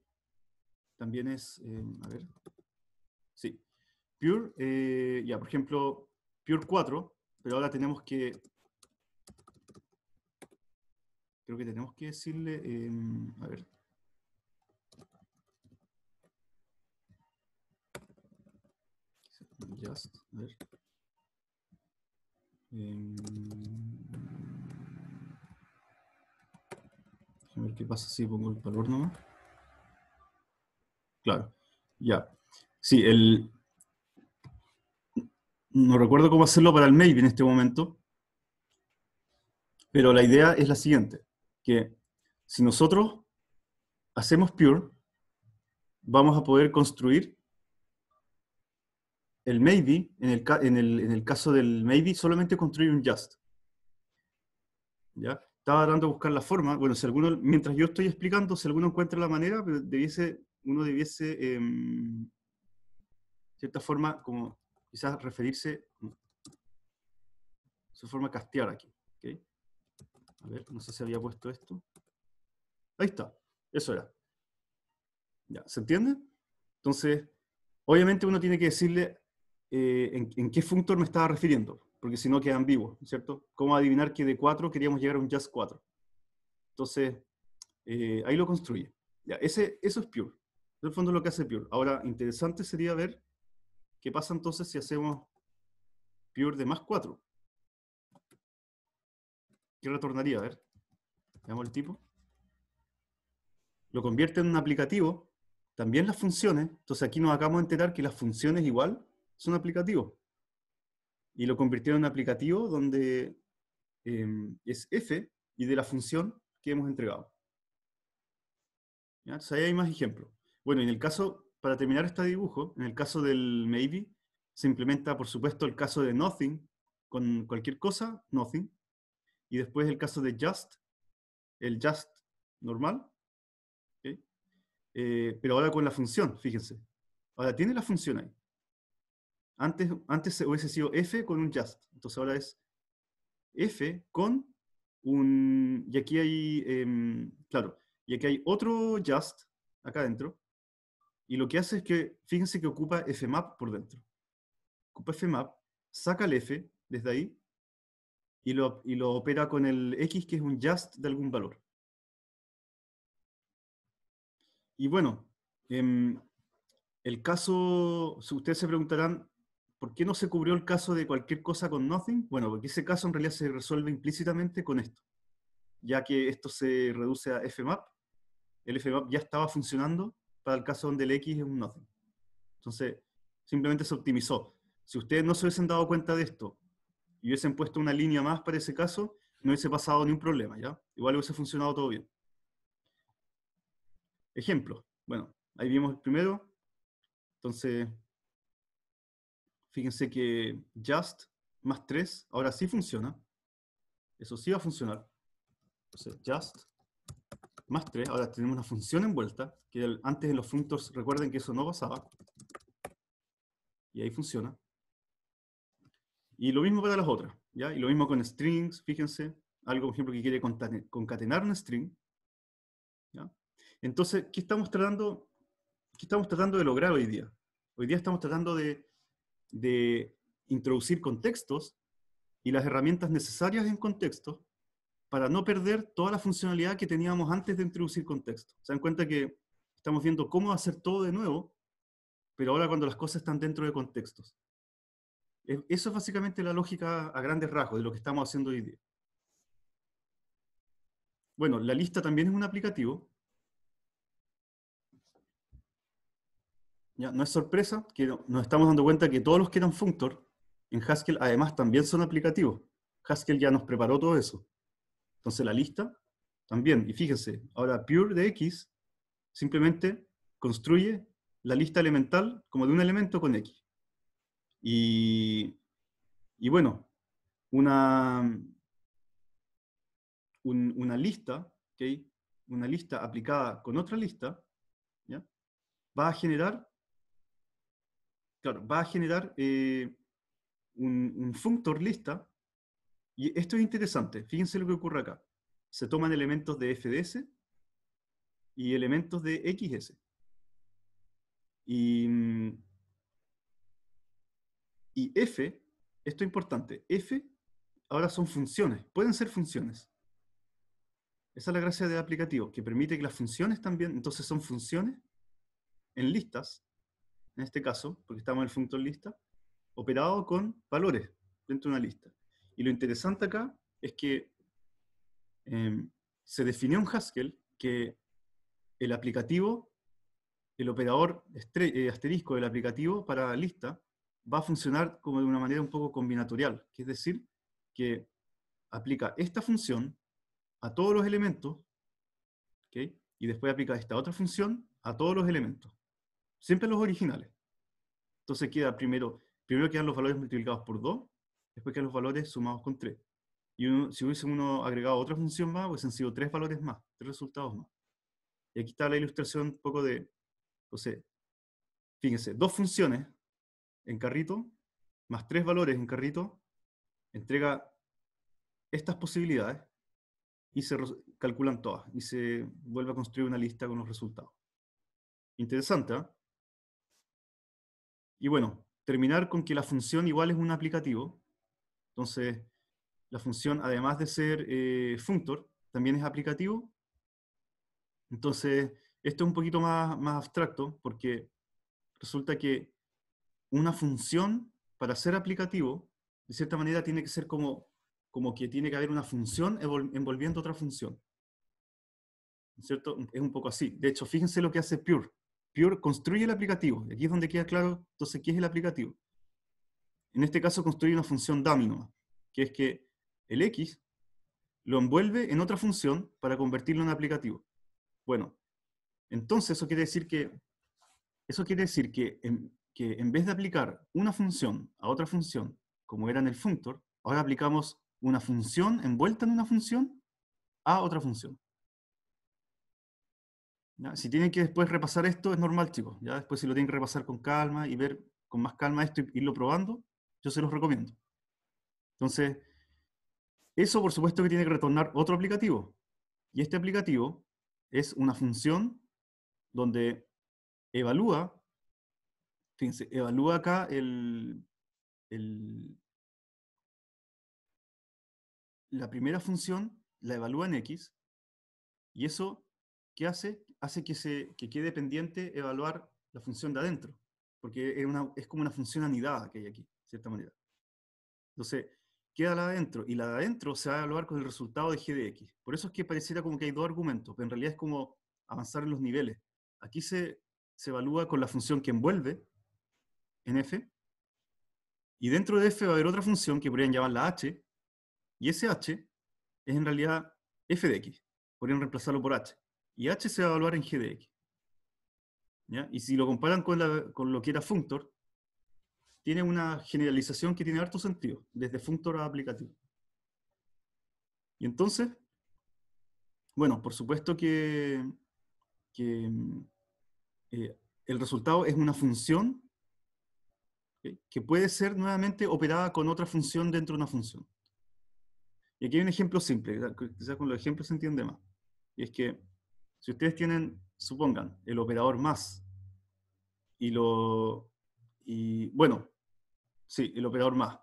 también es, eh, a ver, sí, pure, eh, ya por ejemplo, pure 4, pero ahora tenemos que creo que tenemos que decirle, em, a ver, just, a ver. Em, ver qué pasa si pongo el valor nomás. Claro, ya. Sí, el... No recuerdo cómo hacerlo para el maybe en este momento, pero la idea es la siguiente, que si nosotros hacemos pure, vamos a poder construir el maybe, en el, caso del maybe, solamente construye un just. ¿Ya? Estaba dando a buscar la forma. Bueno, si alguno, mientras yo estoy explicando, si alguno encuentra la manera, pues, debiese, uno debiese, em, cierta forma, como quizás referirse, mm, su forma castear aquí. A ver, no sé si había puesto esto. Ahí está, eso era. ¿Ya? ¿Se entiende? Entonces, obviamente uno tiene que decirle eh, en, qué functor me estaba refiriendo, porque si no quedan ambiguo, ¿cierto? ¿Cómo adivinar que de 4 queríamos llegar a un just 4? Entonces, eh, ahí lo construye. eso es Pure. En fondo es lo que hace Pure. Ahora, interesante sería ver qué pasa entonces si hacemos Pure de más 4. ¿Qué retornaría? A ver, veamos el tipo. Lo convierte en un aplicativo. También las funciones. Entonces aquí nos acabamos de enterar que las funciones igual es un aplicativo. Y lo convirtieron en un aplicativo donde em, es f y de la función que hemos entregado. ahí hay más ejemplos. Bueno, en el caso, para terminar este dibujo, en el caso del maybe, se implementa, por supuesto, el caso de nothing, con cualquier cosa, nothing. Y después el caso de just, el just normal. Eh, pero ahora con la función, fíjense. Ahora tiene la función ahí. Antes, antes hubiese sido F con un just. Entonces ahora es F con un... Y aquí hay, em, claro, y aquí hay otro just acá adentro. Y lo que hace es que, fíjense que ocupa fmap por dentro. Ocupa fmap, saca el f desde ahí y lo, y lo opera con el x que es un just de algún valor. Y bueno, em, el caso, si ustedes se preguntarán, ¿por qué no se cubrió el caso de cualquier cosa con nothing? Bueno, porque ese caso en realidad se resuelve implícitamente con esto, ya que esto se reduce a FMAP. El FMAP ya estaba funcionando para el caso donde el X es un nothing. Entonces, simplemente se optimizó. Si ustedes no se hubiesen dado cuenta de esto y hubiesen puesto una línea más para ese caso, no hubiese pasado ni un problema, ¿ya? Igual hubiese funcionado todo bien. Ejemplo. Bueno, ahí vimos el primero. Entonces, Fíjense que just más 3 ahora sí funciona. Eso sí va a funcionar. Entonces, just más 3, ahora tenemos una función envuelta, que antes en los functors recuerden que eso no pasaba. Y ahí funciona. Y lo mismo para las otras, ¿ya? Y lo mismo con strings, fíjense, algo por ejemplo que quiere concatenar un string. ¿ya? Entonces, ¿qué estamos tratando? ¿Qué estamos tratando de lograr hoy día? Hoy día estamos tratando de de introducir contextos y las herramientas necesarias en contextos para no perder toda la funcionalidad que teníamos antes de introducir contextos. Se dan cuenta que estamos viendo cómo hacer todo de nuevo, pero ahora cuando las cosas están dentro de contextos. Eso es básicamente la lógica a grandes rasgos de lo que estamos haciendo hoy día. Bueno, la lista también es un aplicativo no es sorpresa que nos estamos dando cuenta que todos los que eran functor en Haskell además también son aplicativos. Haskell ya nos preparó todo eso. Entonces la lista también, y fíjense, ahora pure de x simplemente construye la lista elemental como de un elemento con x. Y, bueno, una, una lista, ¿okay? una lista aplicada con otra lista, ¿ya? va a generar claro, va a generar eh, un, functor lista. Y esto es interesante. Fíjense lo que ocurre acá. Se toman elementos de FDS y elementos de XS. Y, mm, y F, esto es importante, F ahora son funciones, pueden ser funciones. Esa es la gracia del aplicativo, que permite que las funciones también, entonces son funciones en listas en este caso, porque estamos en el functor lista, operado con valores dentro de una lista. Y lo interesante acá es que em, se definió en Haskell que el aplicativo, el operador eh, asterisco del aplicativo para lista, va a funcionar como de una manera un poco combinatorial, que es decir, que aplica esta función a todos los elementos, y después aplica esta otra función a todos los elementos siempre los originales. Entonces queda primero, primero quedan los valores multiplicados por 2, después quedan los valores sumados con 3. Y si hubiese uno agregado otra función más, han sido tres valores más, tres resultados más. Y aquí está la ilustración un poco de, o fíjense, dos funciones en carrito, más tres valores en carrito, entrega estas posibilidades y se calculan todas y se vuelve a construir una lista con los resultados. Interesante, ¿eh? Y bueno, terminar con que la función igual es un aplicativo. Entonces, la función, además de ser eh, functor, también es aplicativo. Entonces, esto es un poquito más, más abstracto porque resulta que una función, para ser aplicativo, de cierta manera tiene que ser como, como que tiene que haber una función envolviendo otra función. ¿Cierto? Es un poco así. De hecho, fíjense lo que hace Pure. Pure construye el aplicativo. Y aquí es donde queda claro, entonces, ¿qué es el aplicativo? En este caso, construye una función dummy que es que el X lo envuelve en otra función para convertirlo en aplicativo. Bueno, entonces eso quiere decir que, eso quiere decir que que en vez de aplicar una función a otra función, como era en el functor, ahora aplicamos una función envuelta en una función a otra función. Si tienen que después repasar esto, es normal, chicos. ¿ya? Después si lo tienen que repasar con calma y ver con más calma esto y irlo probando, yo se los recomiendo. Entonces, eso por supuesto que tiene que retornar otro aplicativo. Y este aplicativo es una función donde evalúa, fíjense, evalúa acá el, la primera función, la evalúa en X, y eso, ¿qué hace? hace que, se, quede pendiente evaluar la función de adentro, porque es, como una función anidada que hay aquí, de cierta manera. Entonces, queda la de adentro, y la de adentro se va a evaluar con el resultado de g de x. Por eso es que pareciera como que hay dos argumentos, pero en realidad es como avanzar en los niveles. Aquí se, se evalúa con la función que envuelve en f, y dentro de f va a haber otra función que podrían llamar la h, y ese h es en realidad f de x. Podrían reemplazarlo por h y H se va a evaluar en G de X. Y si lo comparan con, lo que era functor, tiene una generalización que tiene harto sentido, desde functor a aplicativo. Y entonces, bueno, por supuesto que, eh, el resultado es una función eh, que puede ser nuevamente operada con otra función dentro de una función. Y aquí hay un ejemplo simple, quizás con los ejemplos se entiende más. Y es que si ustedes tienen, supongan, el operador más y lo... Y, bueno, sí, el operador más.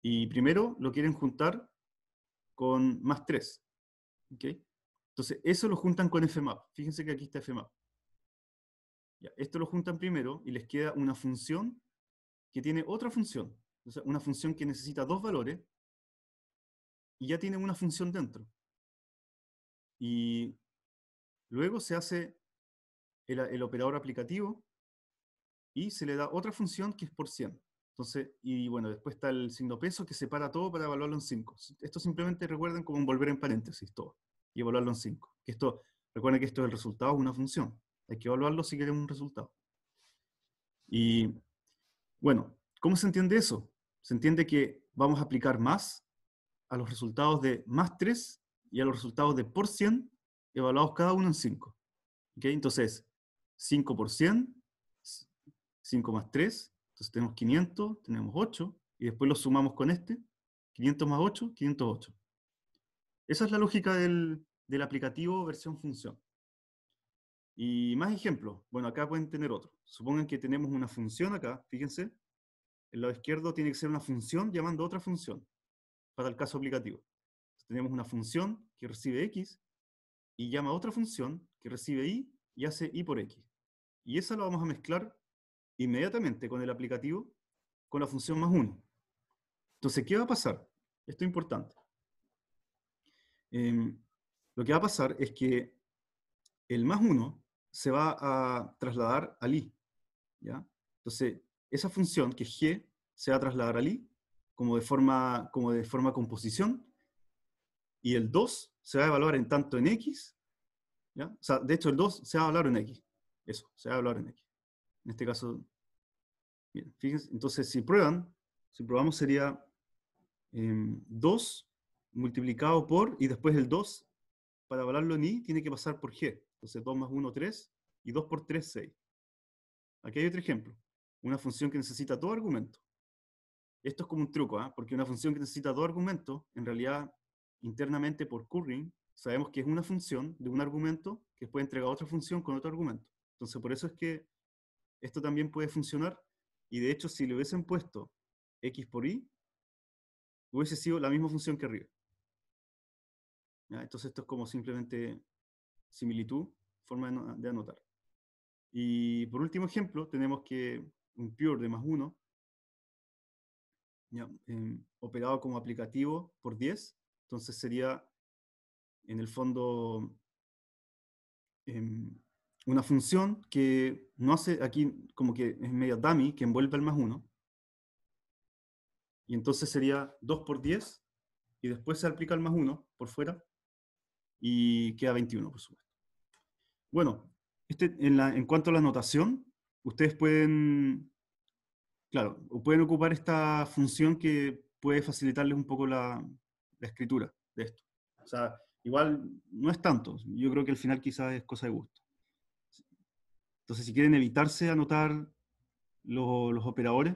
Y primero lo quieren juntar con más 3. Entonces, eso lo juntan con FMAP. Fíjense que aquí está FMAP. esto lo juntan primero y les queda una función que tiene otra función. O sea, una función que necesita dos valores y ya tiene una función dentro. Y Luego se hace el, operador aplicativo y se le da otra función que es por 100. Entonces, y bueno, después está el signo peso que separa todo para evaluarlo en 5. Esto simplemente recuerden como volver en paréntesis todo y evaluarlo en 5. Esto, recuerden que esto es el resultado de una función. Hay que evaluarlo si queremos un resultado. Y bueno, ¿cómo se entiende eso? Se entiende que vamos a aplicar más a los resultados de más 3 y a los resultados de por 100 evaluados cada uno en 5. ¿Okay? Entonces, 5 por 100, 5 más 3, entonces tenemos 500, tenemos 8, y después lo sumamos con este, 500 más 8, 508. Esa es la lógica del, aplicativo versión función. Y más ejemplos. Bueno, acá pueden tener otro. Supongan que tenemos una función acá, fíjense. El lado izquierdo tiene que ser una función llamando a otra función, para el caso aplicativo. tenemos una función que recibe x, y llama a otra función que recibe i y hace i por x. Y esa la vamos a mezclar inmediatamente con el aplicativo con la función más 1. Entonces, ¿qué va a pasar? Esto es importante. Em, lo que va a pasar es que el más 1 se va a trasladar al i. ¿ya? Entonces, esa función que es g se va a trasladar al i como de forma, como de forma composición. Y el 2 se va a evaluar en tanto en X, O sea, de hecho el 2 se va a evaluar en X. Eso, se va a evaluar en X. En este caso, bien, fíjense, entonces si prueban, si probamos sería 2 em, multiplicado por, y después el 2, para evaluarlo en Y, tiene que pasar por G. Entonces 2 más 1, 3, y 2 por 3, 6. Aquí hay otro ejemplo. Una función que necesita todo argumento. Esto es como un truco, ¿eh? porque una función que necesita dos argumentos, en realidad internamente por currying, sabemos que es una función de un argumento que puede entregar otra función con otro argumento. Entonces, por eso es que esto también puede funcionar. Y de hecho, si le hubiesen puesto x por y, hubiese sido la misma función que arriba. Entonces, esto es como simplemente similitud, forma de, anotar. Y por último ejemplo, tenemos que un pure de más 1, em, operado como aplicativo por 10, entonces sería, en el fondo, em, una función que no hace, aquí como que es media dummy, que envuelve al más 1. Y entonces sería 2 por 10, y después se aplica el más 1 por fuera, y queda 21, por supuesto. Bueno, este, en, cuanto a la notación, ustedes pueden, claro, pueden ocupar esta función que puede facilitarles un poco la, la escritura de esto. O sea, igual no es tanto. Yo creo que al final quizás es cosa de gusto. Entonces, si quieren evitarse anotar los, operadores,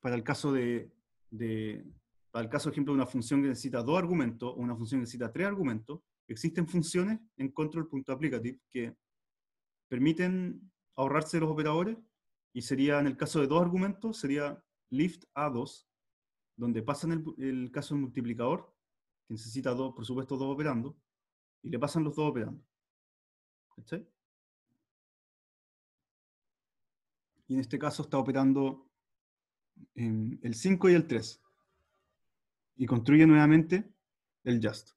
para el caso de, de, para el caso, ejemplo, de una función que necesita dos argumentos o una función que necesita tres argumentos, existen funciones en control.applicative que permiten ahorrarse los operadores y sería, en el caso de dos argumentos, sería lift a 2, donde pasan el, el caso del multiplicador que necesita, por supuesto, dos operando, y le pasan los dos operando. Y en este caso está operando em, el 5 y el 3. Y construye nuevamente el just.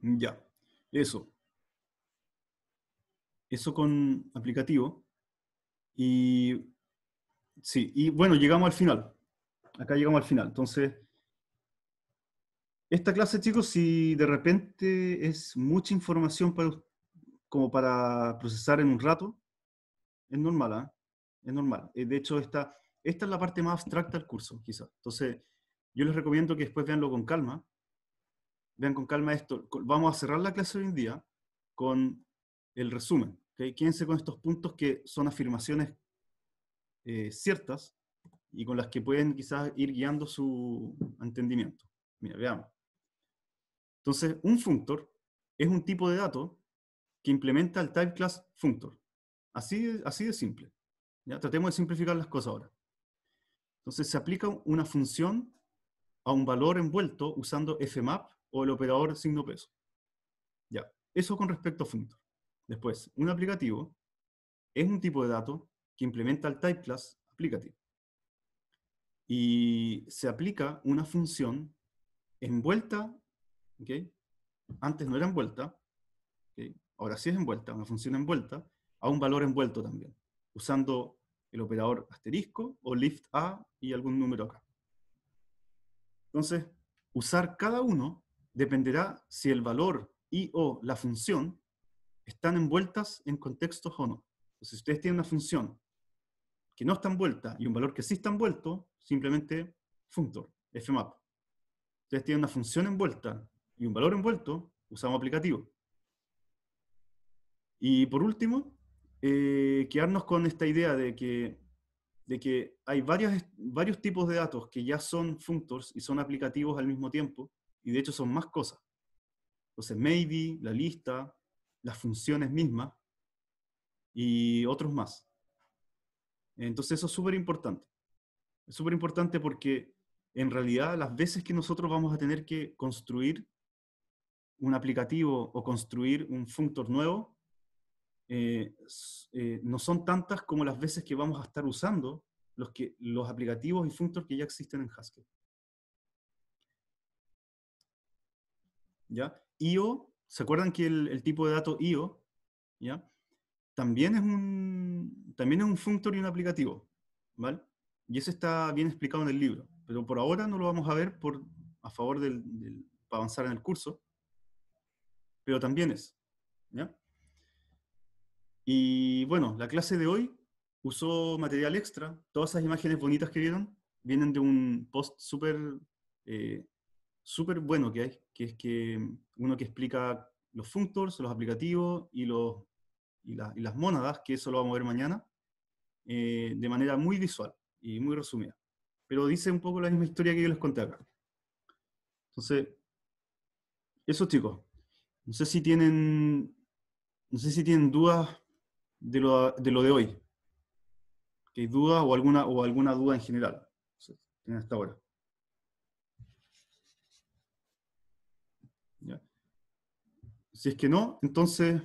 Ya, eso. Eso con aplicativo. Y sí, y bueno, llegamos al final acá llegamos al final. Entonces, esta clase, chicos, si de repente es mucha información para, como para procesar en un rato, es normal, ¿eh? Es normal. Eh, de hecho, esta, esta es la parte más abstracta del curso, quizás. Entonces, yo les recomiendo que después veanlo con calma. Vean con calma esto. Vamos a cerrar la clase hoy en día con el resumen. ¿okay? Quédense con estos puntos que son afirmaciones eh, ciertas, y con las que pueden quizás ir guiando su entendimiento. Mira, veamos. Entonces, un functor es un tipo de dato que implementa el type class functor. Así, así de simple. ¿ya? Tratemos de simplificar las cosas ahora. Entonces, se aplica una función a un valor envuelto usando fmap o el operador signo peso. Ya, eso con respecto a functor. Después, un aplicativo es un tipo de dato que implementa el type class aplicativo y se aplica una función envuelta, antes no era envuelta, ahora sí es envuelta, una función envuelta, a un valor envuelto también, usando el operador asterisco o lift a y algún número acá. Entonces, usar cada uno dependerá si el valor y o la función están envueltas en contextos o no. si ustedes tienen una función que no está envuelta y un valor que sí está envuelto, simplemente functor, fmap. Entonces tiene una función envuelta y un valor envuelto, usamos aplicativo. Y por último, eh, quedarnos con esta idea de que, de que hay varios, varios tipos de datos que ya son functors y son aplicativos al mismo tiempo, y de hecho son más cosas. Entonces, maybe, la lista, las funciones mismas, y otros más. Entonces eso es súper importante. Es súper importante porque en realidad las veces que nosotros vamos a tener que construir un aplicativo o construir un functor nuevo, eh, eh, no son tantas como las veces que vamos a estar usando los, que, los aplicativos y functors que ya existen en Haskell. ¿Ya? IO, ¿se acuerdan que el, tipo de dato IO ¿ya? También, es un, también es un functor y un aplicativo? ¿vale? Y eso está bien explicado en el libro, pero por ahora no lo vamos a ver por, a favor del, para avanzar en el curso, pero también es. Y bueno, la clase de hoy usó material extra. Todas esas imágenes bonitas que vieron vienen de un post súper eh, bueno que hay, que es que mm, uno que explica los functors, los aplicativos y, los, las mónadas, que eso lo vamos a ver mañana, eh, de manera muy visual y muy resumida. Pero dice un poco la misma historia que yo les conté acá. Entonces, eso chicos, no sé si tienen, no sé si tienen dudas de lo de, hoy. qué hay dudas o alguna, o alguna duda en general. En hasta ahora. Si es que no, entonces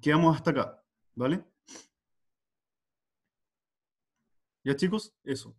quedamos hasta acá, ¿vale? Ya chicos, eso.